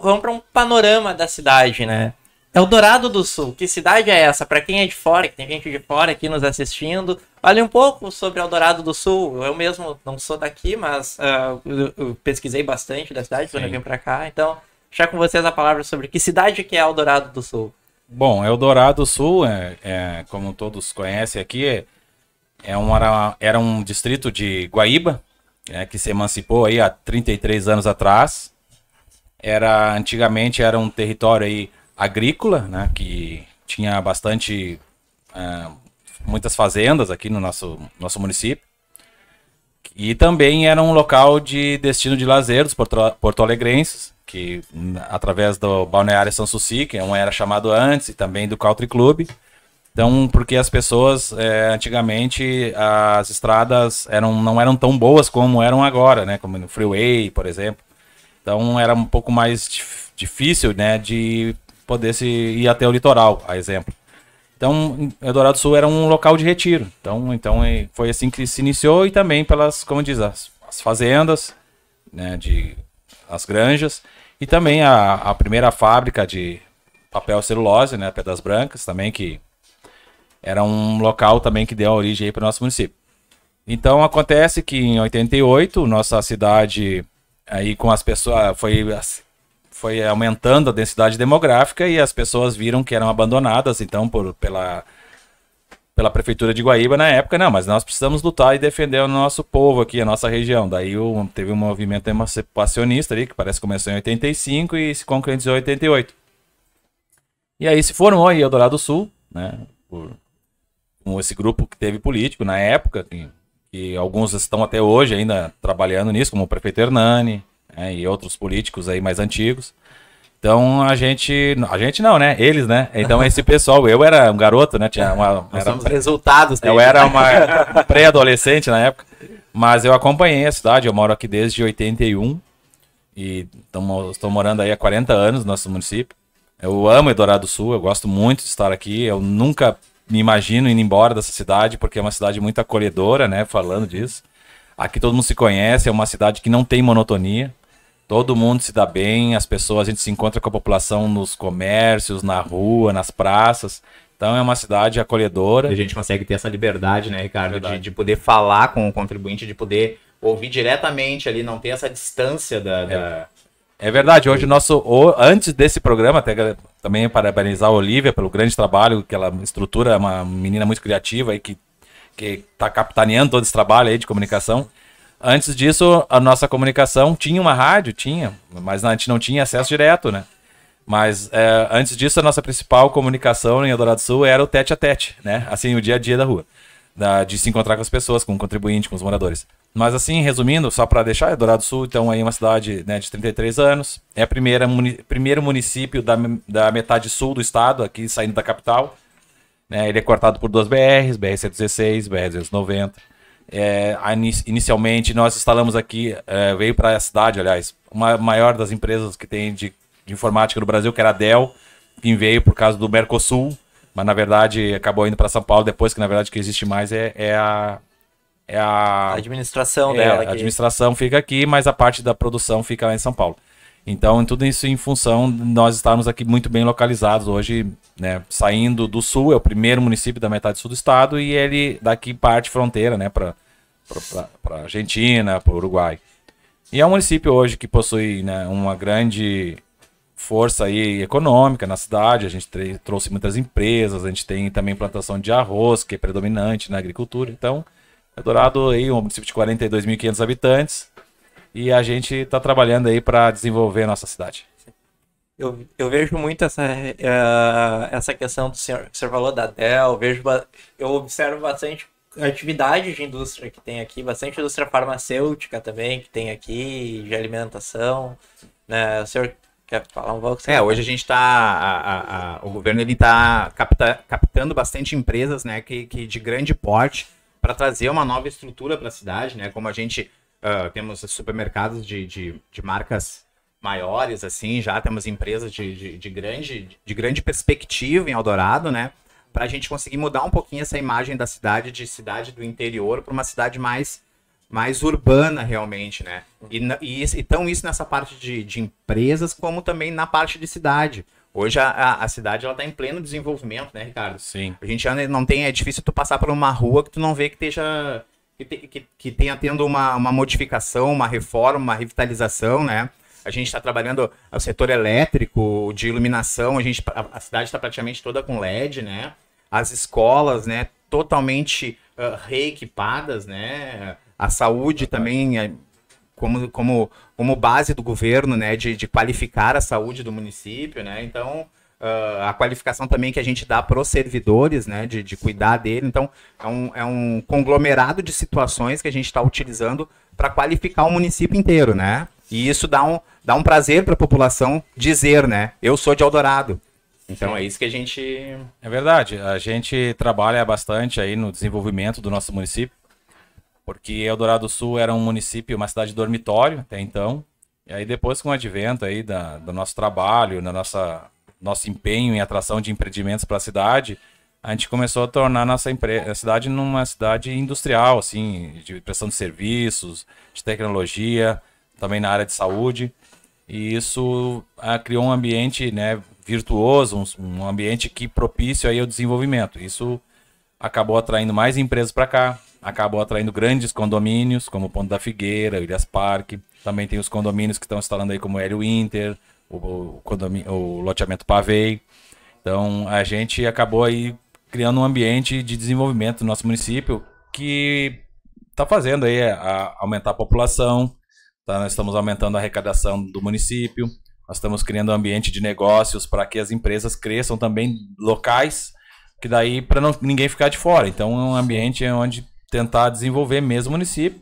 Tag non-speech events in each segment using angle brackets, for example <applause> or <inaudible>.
vamos para um panorama da cidade, né? É o Dourado do Sul. Que cidade é essa? Para quem é de fora, que tem gente de fora aqui nos assistindo, fale um pouco sobre o Dourado do Sul. Eu mesmo não sou daqui, mas uh, eu, eu pesquisei bastante da cidade Sim. quando eu vim para cá. Então, deixar com vocês a palavra sobre que cidade que é o Dourado do Sul. Bom, Eldorado do Sul, é, é, como todos conhecem aqui, é, é um, era, era um distrito de Guaíba, né, que se emancipou aí há 33 anos atrás era antigamente era um território aí agrícola, né, que tinha bastante uh, muitas fazendas aqui no nosso nosso município. E também era um local de destino de lazer dos porto-alegrenses, que hum, através do Balneário São Sanssouci, que é um era chamado antes, e também do Country Club. Então, porque as pessoas, é, antigamente, as estradas eram, não eram tão boas como eram agora, né? Como no Freeway, por exemplo. Então era um pouco mais dif difícil, né, de poder se ir até o litoral, a exemplo. Então, Eldorado Sul era um local de retiro. Então, então foi assim que se iniciou e também pelas, como diz, as, as fazendas, né, de as granjas e também a, a primeira fábrica de papel celulose, né, Pedras Brancas, também que era um local também que deu origem para o nosso município. Então acontece que em 88 nossa cidade Aí com as pessoas foi foi aumentando a densidade demográfica e as pessoas viram que eram abandonadas então por pela pela prefeitura de Guaíba na época, não, mas nós precisamos lutar e defender o nosso povo aqui, a nossa região. Daí o, teve um movimento emancipacionista ali, que parece que começou em 85 e se concretizou em 88. E aí se formou aí Eldorado Sul, né, por, com esse grupo que teve político na época, que e alguns estão até hoje ainda trabalhando nisso, como o prefeito Hernani né, e outros políticos aí mais antigos. Então a gente. A gente não, né? Eles, né? Então esse <laughs> pessoal, eu era um garoto, né? Tinha uma. Nós era, resultados dele. Eu era né? uma pré-adolescente na época. Mas eu acompanhei a cidade, eu moro aqui desde 81. E estou morando aí há 40 anos no nosso município. Eu amo Eldorado Sul, eu gosto muito de estar aqui. Eu nunca me imagino indo embora dessa cidade, porque é uma cidade muito acolhedora, né? Falando disso. Aqui todo mundo se conhece, é uma cidade que não tem monotonia. Todo mundo se dá bem, as pessoas, a gente se encontra com a população nos comércios, na rua, nas praças. Então é uma cidade acolhedora. A gente consegue ter essa liberdade, né, Ricardo, de, de, poder falar com o contribuinte, de poder ouvir diretamente ali, não ter essa distância da, é. da é verdade, hoje nosso o, antes desse programa, até também parabenizar a Olivia pelo grande trabalho que ela estrutura, é uma menina muito criativa e que que está capitaneando todo esse trabalho aí de comunicação. Antes disso, a nossa comunicação tinha uma rádio, tinha, mas a gente não tinha acesso direto, né? Mas é, antes disso, a nossa principal comunicação em Eldorado Sul era o tete a tete, né? Assim, o dia a dia da rua da, de se encontrar com as pessoas, com o contribuinte, com os moradores. Mas assim, resumindo, só para deixar, é Dourado Sul, então aí é uma cidade né, de 33 anos, é a primeira muni primeiro município da, da metade sul do estado, aqui saindo da capital. Né, ele é cortado por duas BRs, BR-116, BR-290. É, inicialmente, nós instalamos aqui, é, veio para a cidade, aliás, uma maior das empresas que tem de, de informática no Brasil, que era a Dell, que veio por causa do Mercosul, mas na verdade acabou indo para São Paulo depois, que na verdade o que existe mais é, é a. É a, a administração é, dela. A que... administração fica aqui, mas a parte da produção fica lá em São Paulo. Então, tudo isso em função de nós estarmos aqui muito bem localizados hoje, né? Saindo do sul, é o primeiro município da metade sul do estado, e ele daqui parte fronteira, né? Para Argentina, para o Uruguai. E é um município hoje que possui né, uma grande força aí econômica na cidade, a gente trouxe muitas empresas, a gente tem também plantação de arroz, que é predominante na agricultura. Então, Eldorado aí, um município de 42.500 habitantes, e a gente está trabalhando aí para desenvolver a nossa cidade. Eu, eu vejo muito essa, uh, essa questão do senhor, que o senhor falou da Dell, eu, vejo, eu observo bastante atividade de indústria que tem aqui, bastante indústria farmacêutica também que tem aqui, de alimentação. Né? O senhor Quer falar um pouco? É, hoje a gente está, o governo ele está capta, captando bastante empresas, né, que, que de grande porte para trazer uma nova estrutura para a cidade, né, como a gente uh, temos supermercados de, de, de, marcas maiores, assim, já temos empresas de, de, de grande, de grande perspectiva em Eldorado, né, para a gente conseguir mudar um pouquinho essa imagem da cidade de cidade do interior para uma cidade mais mais urbana realmente, né? E, e então isso nessa parte de, de empresas como também na parte de cidade. Hoje a, a cidade ela está em pleno desenvolvimento, né, Ricardo? Sim. A gente não tem, é difícil tu passar por uma rua que tu não vê que esteja que, te, que, que tenha tendo uma, uma modificação, uma reforma, uma revitalização, né? A gente está trabalhando o setor elétrico, de iluminação, a, gente, a, a cidade está praticamente toda com LED, né? As escolas, né? Totalmente uh, reequipadas, né? a saúde também é como, como, como base do governo, né, de, de qualificar a saúde do município, né, então uh, a qualificação também que a gente dá para os servidores, né, de, de cuidar dele, então é um, é um conglomerado de situações que a gente está utilizando para qualificar o município inteiro, né, e isso dá um, dá um prazer para a população dizer, né, eu sou de Eldorado, então é isso que a gente... É verdade, a gente trabalha bastante aí no desenvolvimento do nosso município, porque Eldorado do Sul era um município, uma cidade dormitório até então. E aí depois com o advento aí da, do nosso trabalho, do nossa nosso empenho em atração de empreendimentos para a cidade, a gente começou a tornar nossa a cidade numa cidade industrial, assim, de prestação de serviços, de tecnologia, também na área de saúde. E isso ah, criou um ambiente né, virtuoso, um, um ambiente que propício aí ao desenvolvimento. Isso acabou atraindo mais empresas para cá, acabou atraindo grandes condomínios, como o Ponto da Figueira, Ilhas Parque. Também tem os condomínios que estão instalando aí, como o Hélio Inter, o, o, condomínio, o loteamento Pavei. Então, a gente acabou aí criando um ambiente de desenvolvimento no nosso município que está fazendo aí a, a aumentar a população, tá? nós estamos aumentando a arrecadação do município, nós estamos criando um ambiente de negócios para que as empresas cresçam também locais, que daí para ninguém ficar de fora. Então, é um ambiente onde tentar desenvolver mesmo o município.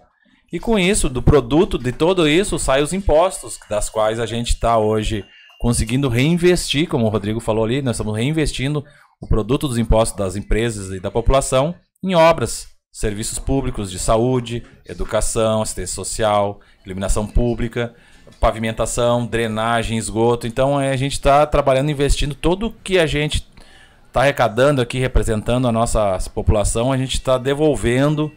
E com isso, do produto de todo isso, saem os impostos, das quais a gente está hoje conseguindo reinvestir, como o Rodrigo falou ali, nós estamos reinvestindo o produto dos impostos das empresas e da população em obras, serviços públicos de saúde, educação, assistência social, iluminação pública, pavimentação, drenagem, esgoto. Então é, a gente está trabalhando, investindo todo o que a gente está arrecadando aqui, representando a nossa população, a gente está devolvendo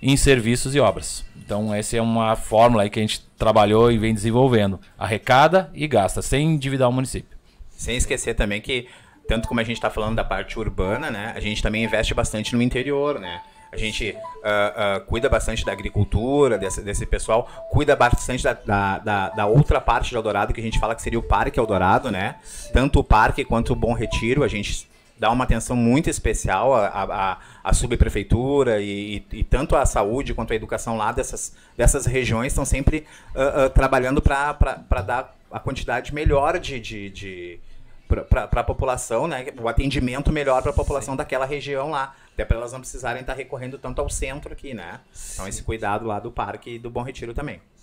em serviços e obras. Então, essa é uma fórmula que a gente trabalhou e vem desenvolvendo. Arrecada e gasta, sem endividar o município. Sem esquecer também que, tanto como a gente está falando da parte urbana, né, a gente também investe bastante no interior, né? A gente uh, uh, cuida bastante da agricultura, desse, desse pessoal, cuida bastante da, da, da, da, outra parte de Eldorado que a gente fala que seria o Parque Eldorado, né? Sim. Tanto o parque quanto o Bom Retiro, a gente dá uma atenção muito especial à, à, à subprefeitura e, e, tanto a saúde quanto a educação lá dessas, dessas regiões estão sempre uh, uh, trabalhando para dar a quantidade melhor de, de, de para a população, né? O atendimento melhor para a população Sim. daquela região lá. Até para elas não precisarem estar tá recorrendo tanto ao centro aqui, né? Então, Sim. Então, esse cuidado lá do parque e do Bom Retiro também.